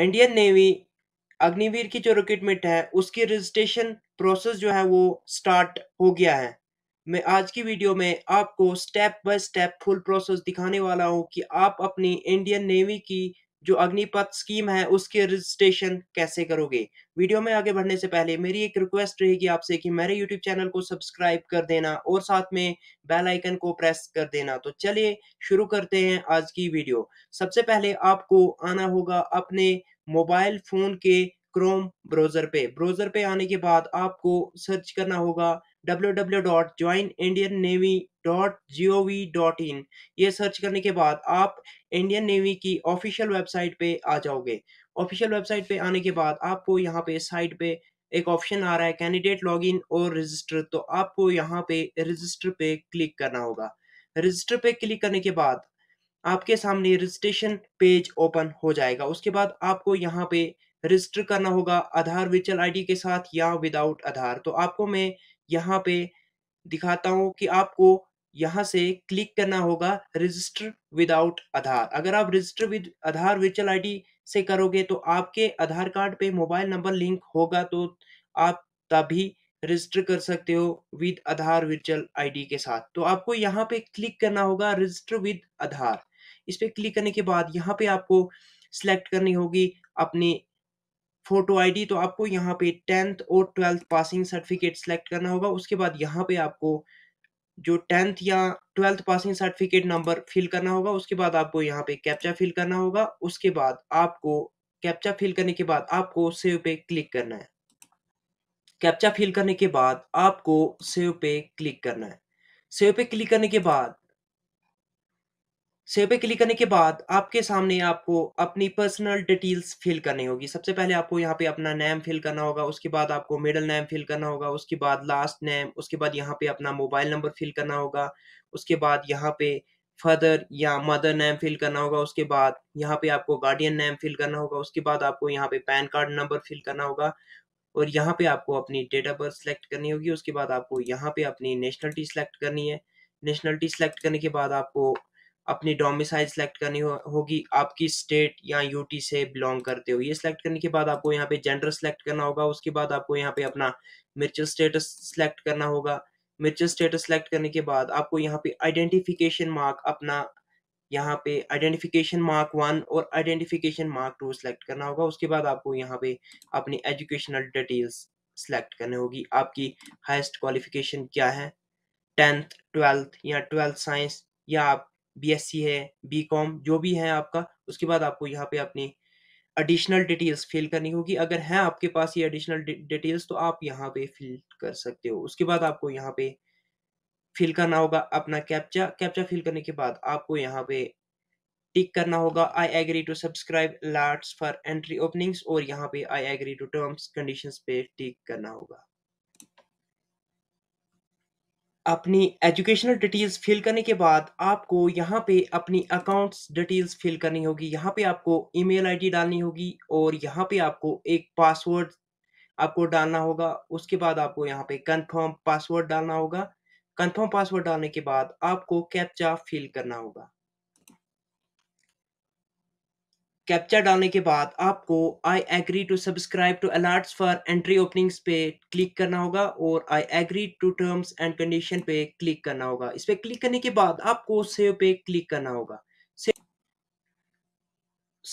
Indian navy Agniveer की जो recruitment है उसकी रजिस्ट्रेशन प्रोसेस जो है वो स्टार्ट हो गया है मैं आज की वीडियो में आपको step by step full process दिखाने वाला हूँ कि आप अपनी इंडियन नेवी की जो अग्निपथ स्कीम है उसके रजिस्ट्रेशन कैसे करोगे वीडियो में आगे बढ़ने से पहले मेरी एक रिक्वेस्ट रहेगी आपसे कि मेरे यूट्यूब चैनल को सब्सक्राइब कर देना और साथ में बेल आइकन को प्रेस कर देना तो चलिए शुरू करते हैं आज की वीडियो सबसे पहले आपको आना होगा अपने मोबाइल फोन के क्रोम ब्राउजर पे ब्राउजर पे आने के बाद आपको सर्च करना होगा W W dot join Indian Navy dot G O V dot in ये सर्च करने के बाद आप इंडियन नेवी की ऑफिशियल वेबसाइट पे आ जाओगे ऑफिशियल वेबसाइट पे आने के बाद आपको यहाँ पे साइट पे एक ऑप्शन आ रहा है कैंडिडेट लॉगिन और रजिस्टर तो आपको यहाँ पे रजिस्टर पे क्लिक करना होगा रजिस्टर पे क्लिक करने के बाद आपके सामने रजिस्ट्रेशन पेज ओपन हो जाएगा उसके बाद आपको यहाँ पे रजिस्टर करना होगा आधार विचल आईडी के साथ या विदाउट आधार तो आपको मैं यहाँ पे दिखाता हूँ कि आपको यहाँ से क्लिक करना होगा रजिस्टर विदाउट आधार अगर आप register with Aadhaar virtual ID से करोगे तो आपके आधार कार्ड पे मोबाइल नंबर लिंक होगा तो आप तभी रजिस्टर कर सकते हो विद आधार वर्चुअल आईडी के साथ तो आपको यहाँ पे क्लिक करना होगा रजिस्टर विद आधार इस पर क्लिक करने के बाद यहाँ पे आपको सिलेक्ट करनी होगी अपनी फोटो आईडी तो आपको यहाँ पे टेंथ और ट्वेल्थ पासिंग सर्टिफिकेट सेलेक्ट करना होगा उसके बाद यहाँ पे आपको जो टेंथ या twelfth passing certificate number fill करना होगा उसके बाद आपको यहाँ पे कैप्चा फिल करना होगा उसके बाद आपको कैप्चा फिल करने के बाद आपको सेव पे क्लिक करना है कैप्चा फिल करने के बाद आपको सेव पे क्लिक करना है सेव पे क्लिक करने के बाद सेव पे क्लिक करने के बाद आपके सामने आपको अपनी पर्सनल डिटेल्स फिल करनी होगी सबसे पहले आपको यहाँ पे अपना नेम फिल करना होगा उसके बाद आपको मिडल नेम फिल करना होगा उसके बाद लास्ट नेम उसके बाद यहाँ पे अपना मोबाइल नंबर फिल करना होगा उसके बाद यहाँ पे फादर या मदर नेम फिल करना होगा उसके बाद यहाँ पे आपको गार्डियन नेम फिल करना होगा उसके बाद आपको यहाँ पे पैन कार्ड नंबर फिल करना होगा और यहाँ पे आपको अपनी डेट ऑफ बर्थ सेलेक्ट करनी होगी उसके बाद आपको यहाँ पे अपनी नेशनलिटी सेलेक्ट करनी है नेशनलिटी सेलेक्ट करने के बाद आपको अपनी डोमिसाइल सेलेक्ट करनी हो, होगी आपकी स्टेट या यूटी से बिलोंग करते हो ये सिलेक्ट करने के बाद आपको यहाँ पे जेंडर सेलेक्ट करना होगा उसके बाद आपको यहाँ पे अपना मिर्चल स्टेटस सेलेक्ट करना होगा मिर्चल स्टेटस सेलेक्ट करने के बाद आपको यहाँ पे आइडेंटिफिकेशन मार्क अपना यहाँ पे आइडेंटिफिकेशन मार्क वन और आइडेंटिफिकेशन मार्क टू सेलेक्ट करना होगा उसके बाद आपको यहाँ पे अपनी एजुकेशनल डिटेल्स सेलेक्ट करनी होगी आपकी हाइस्ट क्वालिफिकेशन क्या है टेंथ ट्वेल्थ या ट्वेल्थ साइंस या आप बीएससी है बीकॉम जो भी है आपका उसके बाद आपको यहाँ पे अपनी एडिशनल डिटेल्स फिल करनी होगी अगर है आपके पास ये एडिशनल डिटेल्स तो आप यहाँ पे फिल कर सकते हो उसके बाद आपको यहाँ पे फिल करना होगा अपना कैप्चा कैप्चा फिल करने के बाद आपको यहाँ पे टिक करना होगा I agree to subscribe alerts for entry openings और यहाँ पे I agree to terms conditions पे टिक करना होगा अपनी एजुकेशनल डिटेल्स फिल करने के बाद आपको यहाँ पे अपनी अकाउंट्स डिटेल्स फिल करनी होगी यहाँ पे आपको ईमेल आईडी डालनी होगी और यहाँ पे आपको एक पासवर्ड आपको डालना होगा उसके बाद आपको यहाँ पे कंफर्म पासवर्ड डालना होगा कंफर्म पासवर्ड डालने के बाद आपको कैप्चा फिल करना होगा कैप्चा डालने के बाद आपको I agree to subscribe to alerts for entry openings पे क्लिक करना होगा और I agree to terms and condition पे क्लिक करना होगा इस पर क्लिक करने के बाद आपको सेव पे क्लिक करना होगा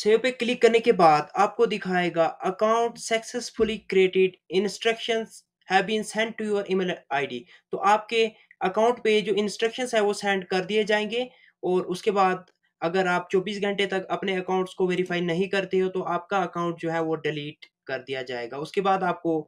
सेव पे क्लिक करने के बाद आपको दिखाएगा account successfully created instruction have been sent to your email ID तो आपके अकाउंट पे जो इंस्ट्रक्शंस है वो सेंड कर दिए जाएंगे और उसके बाद अगर आप 24 घंटे तक अपने अकाउंट्स को वेरीफाई नहीं करते हो तो आपका अकाउंट जो है वो डिलीट कर दिया जाएगा उसके बाद आपको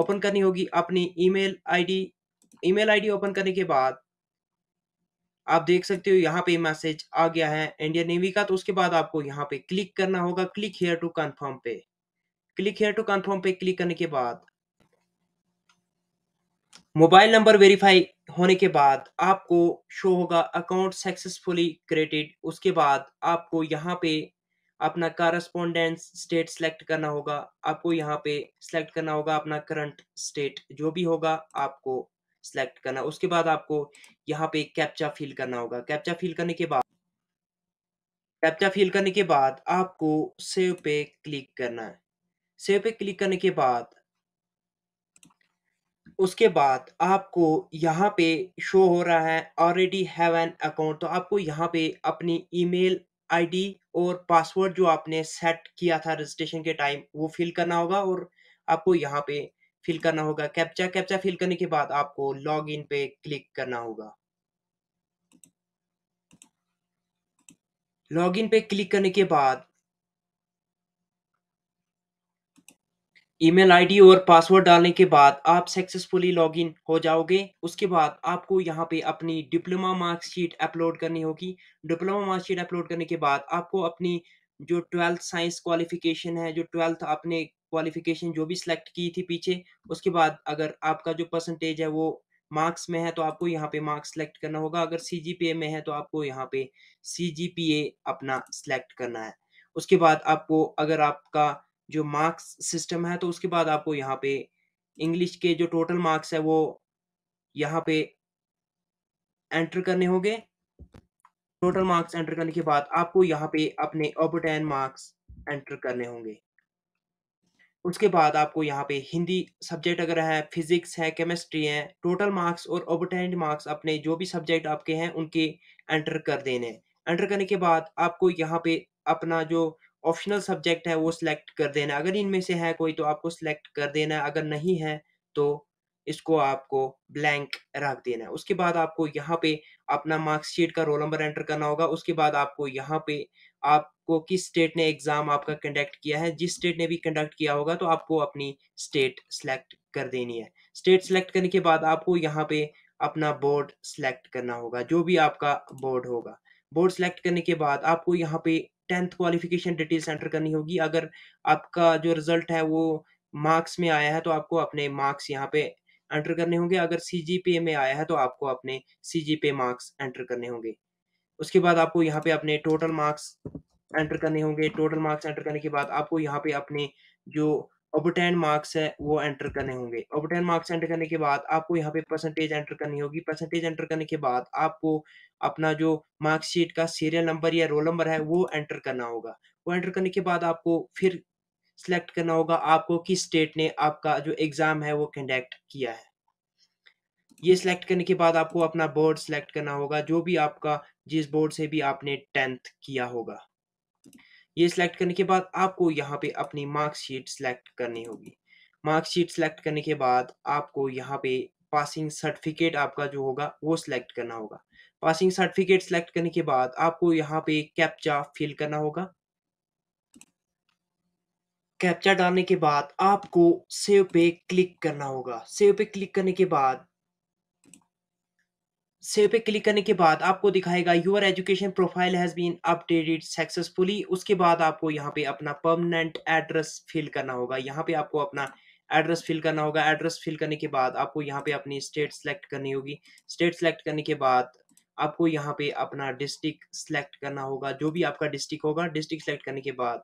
ओपन करनी होगी अपनी email ID email ID open करने के बाद आप देख सकते हो यहाँ पे मैसेज आ गया है इंडियन नेवी का तो उसके बाद आपको यहाँ पे क्लिक करना होगा क्लिक हेयर टू कन्फर्म पे क्लिक हेयर टू कन्फर्म पे क्लिक करने के बाद मोबाइल नंबर वेरीफाई होने के बाद आपको शो होगा अकाउंट सक्सेसफुली क्रिएटेड उसके बाद आपको यहाँ पे अपना कारस्पोंडेंस स्टेट सेलेक्ट करना होगा आपको यहाँ पे सेलेक्ट करना होगा अपना करंट स्टेट जो भी होगा आपको सेलेक्ट करना उसके बाद आपको यहाँ पे कैप्चा फिल करना होगा कैप्चा फिल करने के बाद कैप्चा फिल करने के बाद आपको सेव पे क्लिक करना है सेव पे क्लिक करने के बाद उसके बाद आपको यहाँ पे शो हो रहा है ऑलरेडी हैव एन अकाउंट तो आपको यहाँ पे अपनी ईमेल आईडी और पासवर्ड जो आपने सेट किया था रजिस्ट्रेशन के टाइम वो फिल करना होगा और आपको यहाँ पे फिल करना होगा कैप्चा कैप्चा फिल करने के बाद आपको लॉग इन पे क्लिक करना होगा लॉग इन पे क्लिक करने के बाद ईमेल आईडी और पासवर्ड डालने के बाद आप सक्सेसफुली लॉगिन हो जाओगे उसके बाद आपको यहाँ पे अपनी डिप्लोमा मार्कशीट अपलोड करनी होगी डिप्लोमा मार्कशीट अपलोड करने के बाद आपको अपनी जो ट्वेल्थ साइंस क्वालिफिकेशन है जो ट्वेल्थ आपने क्वालिफिकेशन जो भी सिलेक्ट की थी पीछे उसके बाद अगर आपका जो परसेंटेज है वो मार्क्स में है तो आपको यहाँ पे मार्क्स सेलेक्ट करना होगा अगर सी में है तो आपको यहाँ पे सी अपना सेलेक्ट करना है उसके बाद आपको अगर आपका जो मार्क्स सिस्टम है तो उसके बाद आपको यहाँ पे इंग्लिश के जो टोटल मार्क्स है वो यहाँ पे एंटर करने होंगे टोटल मार्क्स एंटर करने के बाद आपको यहाँ पे अपने ओबटेन मार्क्स एंटर करने होंगे उसके बाद आपको यहाँ पे हिंदी सब्जेक्ट अगर है फिजिक्स है केमिस्ट्री है टोटल मार्क्स और ओबटेंट मार्क्स अपने जो भी सब्जेक्ट आपके हैं उनके एंटर कर देने एंटर करने के बाद आपको यहाँ पे अपना जो ऑप्शनल सब्जेक्ट है वो सिलेक्ट कर देना अगर इनमें से है कोई तो आपको सिलेक्ट कर देना अगर नहीं है तो इसको आपको ब्लैंक रख देना है उसके बाद आपको यहाँ पे अपना मार्कशीट का रोल नंबर एंटर करना होगा उसके बाद आपको यहाँ पे आपको किस स्टेट ने एग्ज़ाम आपका कंडक्ट किया है जिस स्टेट ने भी कंडक्ट किया होगा तो आपको अपनी स्टेट सेलेक्ट कर देनी है स्टेट सेलेक्ट करने के बाद आपको यहाँ पे अपना बोर्ड सेलेक्ट करना होगा जो भी आपका बोर्ड होगा बोर्ड सेलेक्ट करने के बाद आपको यहाँ पे टेंथ क्वालिफिकेशन डिटेल्स एंटर करनी होगी अगर आपका जो रिजल्ट है वो मार्क्स में आया है तो आपको अपने मार्क्स यहाँ पे एंटर करने होंगे अगर सी में आया है तो आपको अपने सी मार्क्स एंटर करने होंगे उसके बाद आपको यहाँ पे अपने टोटल मार्क्स एंटर करने होंगे टोटल मार्क्स एंटर करने के बाद आपको यहाँ पे अपने जो ओबटेन मार्क्स है वो एंटर करने होंगे ओबटेन मार्क्स एंटर करने के बाद आपको यहाँ पे परसेंटेज एंटर करनी होगी परसेंटेज एंटर करने के बाद आपको अपना जो मार्कशीट का सीरियल नंबर या रोल नंबर है वो एंटर करना होगा वो एंटर करने के बाद आपको फिर सिलेक्ट करना होगा आपको किस स्टेट ने आपका जो एग्ज़ाम है वो कंडक्ट किया है ये सिलेक्ट करने के बाद आपको अपना बोर्ड सेलेक्ट करना होगा जो भी आपका जिस बोर्ड से भी आपने टेंथ किया होगा ये सिलेक्ट करने के बाद आपको यहाँ पे अपनी मार्कशीट सिलेक्ट करनी होगी मार्कशीट सिलेक्ट करने के बाद आपको यहाँ पे पासिंग सर्टिफिकेट आपका जो होगा वो सिलेक्ट करना होगा पासिंग सर्टिफिकेट सिलेक्ट करने के बाद आपको यहाँ पे कैप्चा फिल करना होगा कैप्चा डालने के बाद आपको सेव पे क्लिक करना होगा सेव पे क्लिक करने के बाद सेव पे क्लिक करने के बाद आपको दिखाएगा your education profile has been updated successfully उसके बाद आपको यहाँ पे अपना परमानेंट एड्रेस फिल करना होगा यहाँ पे आपको अपना एड्रेस फिल करना होगा एड्रेस फिल करने के बाद आपको यहाँ पे अपनी स्टेट सेलेक्ट करनी होगी स्टेट सेलेक्ट करने के बाद आपको यहाँ पे अपना डिस्ट्रिक्ट सेलेक्ट करना होगा जो भी आपका डिस्ट्रिक्ट होगा डिस्ट्रिक्ट सेलेक्ट करने के बाद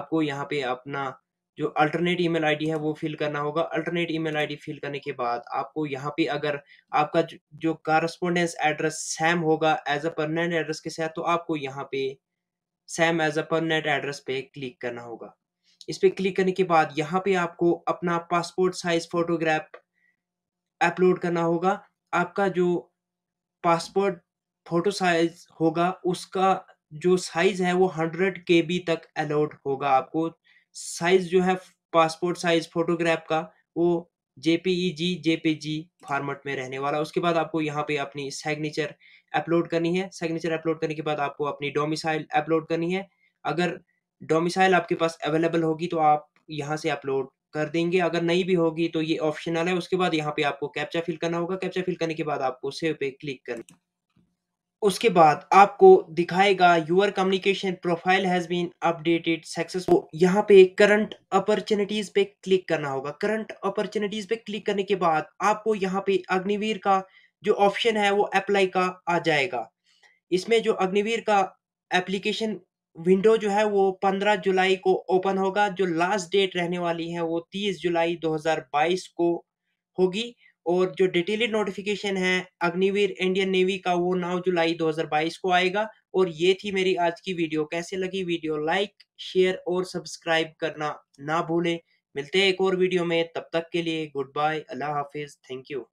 आपको यहाँ पे अपना जो अल्टरनेट ईमेल आईडी है वो फिल करना होगा अल्टरनेट ईमेल आईडी फिल करने के बाद आपको यहाँ पे अगर आपका जो कारस्पोंडेंस एड्रेस सेम होगा एज अ परमानेंट एड्रेस के साथ तो आपको यहाँ पे same as a permanent address पे क्लिक करना होगा इस पर क्लिक करने के बाद यहाँ पे आपको अपना पासपोर्ट साइज फोटोग्राफ अपलोड करना होगा आपका जो पासपोर्ट फोटो साइज होगा उसका जो साइज है वो हंड्रेड के बी तक अलाउड होगा आपको साइज जो है पासपोर्ट साइज फोटोग्राफ का वो जेपीईजी जेपीजी फॉर्मेट में रहने वाला उसके बाद आपको यहाँ पे अपनी सिग्नेचर अपलोड करनी है सिग्नेचर अपलोड करने के बाद आपको अपनी डोमिसाइल अपलोड करनी है अगर डोमिसाइल आपके पास अवेलेबल होगी तो आप यहाँ से अपलोड कर देंगे अगर नहीं भी होगी तो ये ऑप्शनल है उसके बाद यहाँ पे आपको कैप्चा फिल करना होगा कैप्चा फिल करने के बाद आपको सेव पे क्लिक करना उसके बाद आपको दिखाएगा your communication profile has been updated successful यहाँ पे करंट अपॉर्चुनिटीज पे क्लिक करना होगा करंट अपॉर्चुनिटीज पे क्लिक करने के बाद आपको यहाँ पे अग्निवीर का जो ऑप्शन है वो अप्लाई का आ जाएगा इसमें जो अग्निवीर का एप्लीकेशन विंडो जो है वो 15 जुलाई को ओपन होगा जो लास्ट डेट रहने वाली है वो 30 जुलाई 2022 को होगी और जो डिटेलिड नोटिफिकेशन है अग्निवीर इंडियन नेवी का वो नौ जुलाई 2022 को आएगा और ये थी मेरी आज की वीडियो कैसे लगी वीडियो लाइक शेयर और सब्सक्राइब करना ना भूलें मिलते हैं एक और वीडियो में तब तक के लिए गुड बाय अल्लाह हाफिज थैंक यू